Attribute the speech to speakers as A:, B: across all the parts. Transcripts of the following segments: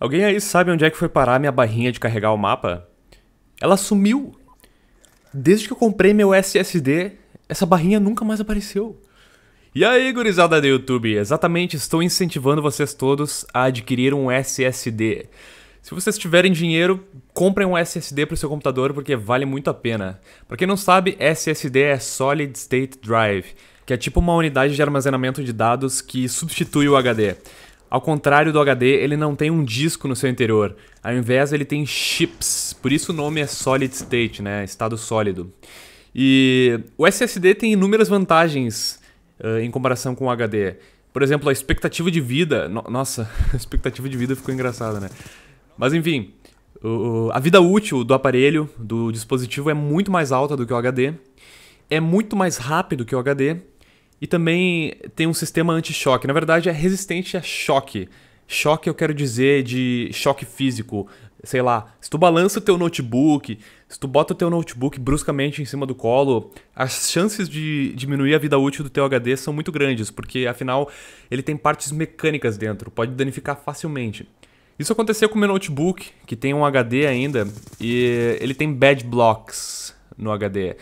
A: Alguém aí sabe onde é que foi parar minha barrinha de carregar o mapa? Ela sumiu! Desde que eu comprei meu SSD, essa barrinha nunca mais apareceu. E aí, gurizada do YouTube, exatamente estou incentivando vocês todos a adquirir um SSD. Se vocês tiverem dinheiro, comprem um SSD para o seu computador porque vale muito a pena. Para quem não sabe, SSD é Solid State Drive, que é tipo uma unidade de armazenamento de dados que substitui o HD. Ao contrário do HD, ele não tem um disco no seu interior. Ao invés, ele tem chips. Por isso o nome é Solid State, né? Estado sólido. E o SSD tem inúmeras vantagens uh, em comparação com o HD. Por exemplo, a expectativa de vida. No nossa, a expectativa de vida ficou engraçada, né? Mas enfim, o, a vida útil do aparelho, do dispositivo, é muito mais alta do que o HD. É muito mais rápido que o HD e também tem um sistema anti-choque. Na verdade, é resistente a choque. Choque eu quero dizer de choque físico. Sei lá, se tu balança o teu notebook, se tu bota o teu notebook bruscamente em cima do colo, as chances de diminuir a vida útil do teu HD são muito grandes, porque afinal ele tem partes mecânicas dentro, pode danificar facilmente. Isso aconteceu com o meu notebook, que tem um HD ainda, e ele tem bad blocks no HD.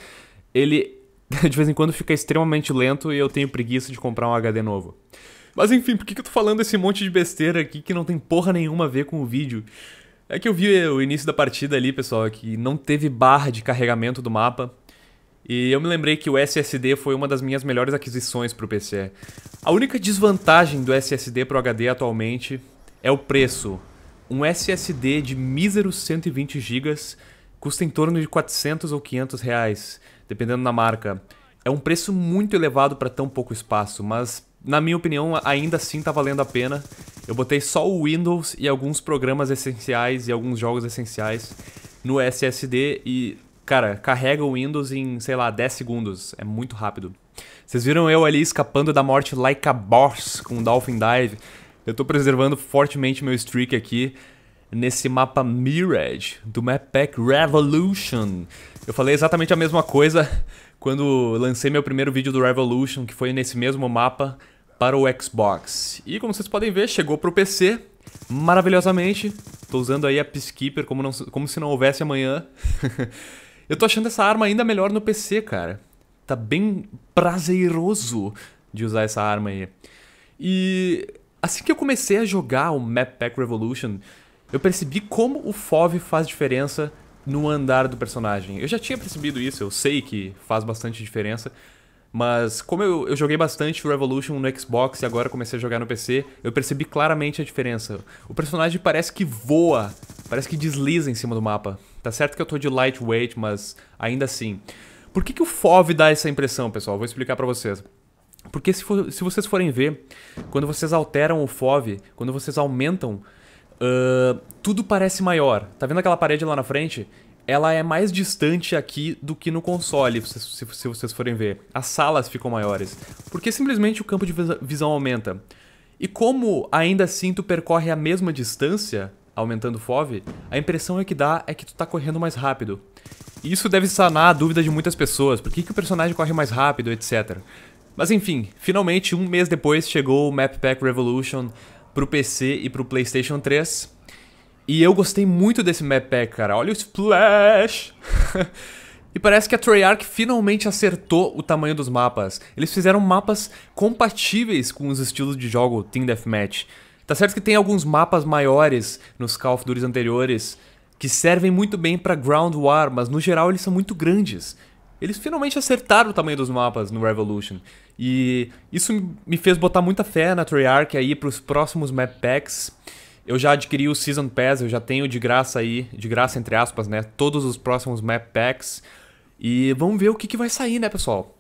A: Ele de vez em quando fica extremamente lento e eu tenho preguiça de comprar um HD novo. Mas enfim, por que, eu tô falando esse monte de besteira aqui que não tem porra nenhuma a ver com o vídeo? É que eu vi eh, o início da partida ali, pessoal, que não teve barra de carregamento do mapa. E eu me lembrei que o SSD foi uma das minhas melhores aquisições pro PC. A única desvantagem do SSD pro HD atualmente é o preço. Um SSD de míseros 120 GB custa em torno de 400 ou 500 reais dependendo da marca. É um preço muito elevado para tão pouco espaço, mas na minha opinião ainda assim está valendo a pena. Eu botei só o Windows e alguns programas essenciais e alguns jogos essenciais no SSD e, cara, carrega o Windows em, sei lá, 10 segundos. É muito rápido. Vocês viram eu ali escapando da morte like a boss com o Dolphin Dive? Eu estou preservando fortemente meu streak aqui nesse mapa Mirage do Map Pack Revolution. Eu falei exatamente a mesma coisa quando lancei meu primeiro vídeo do Revolution, que foi nesse mesmo mapa, para o Xbox. E como vocês podem ver, chegou para o PC maravilhosamente. Estou usando aí a Peacekeeper como, não, como se não houvesse amanhã. Eu tô achando essa arma ainda melhor no PC, cara. Tá bem prazeroso de usar essa arma aí. E assim que eu comecei a jogar o Map Pack Revolution, eu percebi como o FOV faz diferença no andar do personagem. Eu já tinha percebido isso, eu sei que faz bastante diferença. Mas como eu, eu joguei bastante Revolution no Xbox e agora comecei a jogar no PC, eu percebi claramente a diferença. O personagem parece que voa, parece que desliza em cima do mapa. Tá certo que eu tô de lightweight, mas ainda assim. Por que, que o FOV dá essa impressão, pessoal? Vou explicar para vocês. Porque se, for, se vocês forem ver, quando vocês alteram o FOV, quando vocês aumentam, Uh, tudo parece maior. Tá vendo aquela parede lá na frente? Ela é mais distante aqui do que no console, se, se, se vocês forem ver. As salas ficam maiores. Porque simplesmente o campo de visão aumenta. E como ainda assim tu percorre a mesma distância, aumentando o FOV, a impressão é que dá é que tu tá correndo mais rápido. E isso deve sanar a dúvida de muitas pessoas, por que, que o personagem corre mais rápido, etc. Mas enfim, finalmente, um mês depois, chegou o Map Pack Revolution, pro PC e pro PlayStation 3. E eu gostei muito desse map pack, cara. Olha o splash! e parece que a Treyarch finalmente acertou o tamanho dos mapas. Eles fizeram mapas compatíveis com os estilos de jogo Team Deathmatch. Tá certo que tem alguns mapas maiores nos Call of Duty anteriores que servem muito bem para Ground War, mas no geral eles são muito grandes. Eles finalmente acertaram o tamanho dos mapas no Revolution. E isso me fez botar muita fé na Treyarch aí para os próximos map packs. Eu já adquiri o Season Pass, eu já tenho de graça aí, de graça entre aspas, né, todos os próximos map packs. E vamos ver o que, que vai sair, né, pessoal?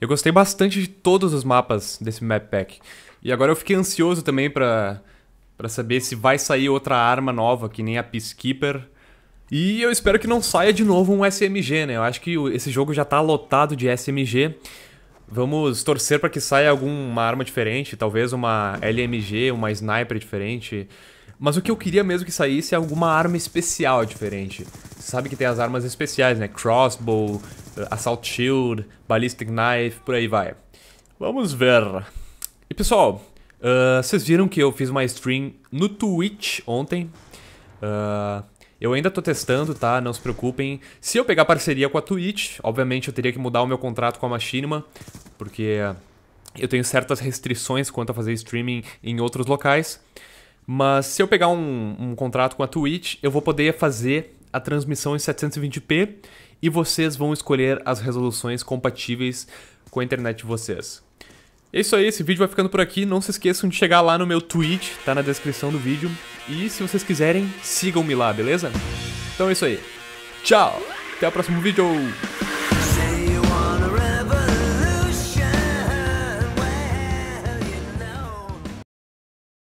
A: Eu gostei bastante de todos os mapas desse map pack. E agora eu fiquei ansioso também para para saber se vai sair outra arma nova, que nem a Peacekeeper e eu espero que não saia de novo um SMG, né? Eu acho que esse jogo já tá lotado de SMG. Vamos torcer para que saia alguma arma diferente, talvez uma LMG, uma sniper diferente. Mas o que eu queria mesmo que saísse é alguma arma especial diferente. Você sabe que tem as armas especiais, né? Crossbow, eh, Assault Shield, Ballistic Knife, por aí vai. Vamos ver. E pessoal, uh, vocês viram que eu fiz uma stream no Twitch ontem. Uh, eu ainda tô testando, tá? Não se preocupem. Se eu pegar parceria com a Twitch, obviamente eu teria que mudar o meu contrato com a Machinima, porque eu tenho certas restrições quanto a fazer streaming em outros locais. Mas se eu pegar um, um contrato com a Twitch, eu vou poder fazer a transmissão em 720p e vocês vão escolher as resoluções compatíveis com a internet de vocês. É isso aí, esse vídeo vai ficando por aqui. Não se esqueçam de chegar lá no meu Twitch, tá na descrição do vídeo. E se vocês quiserem, sigam-me lá, beleza? Então é isso aí. Tchau! Até o próximo vídeo!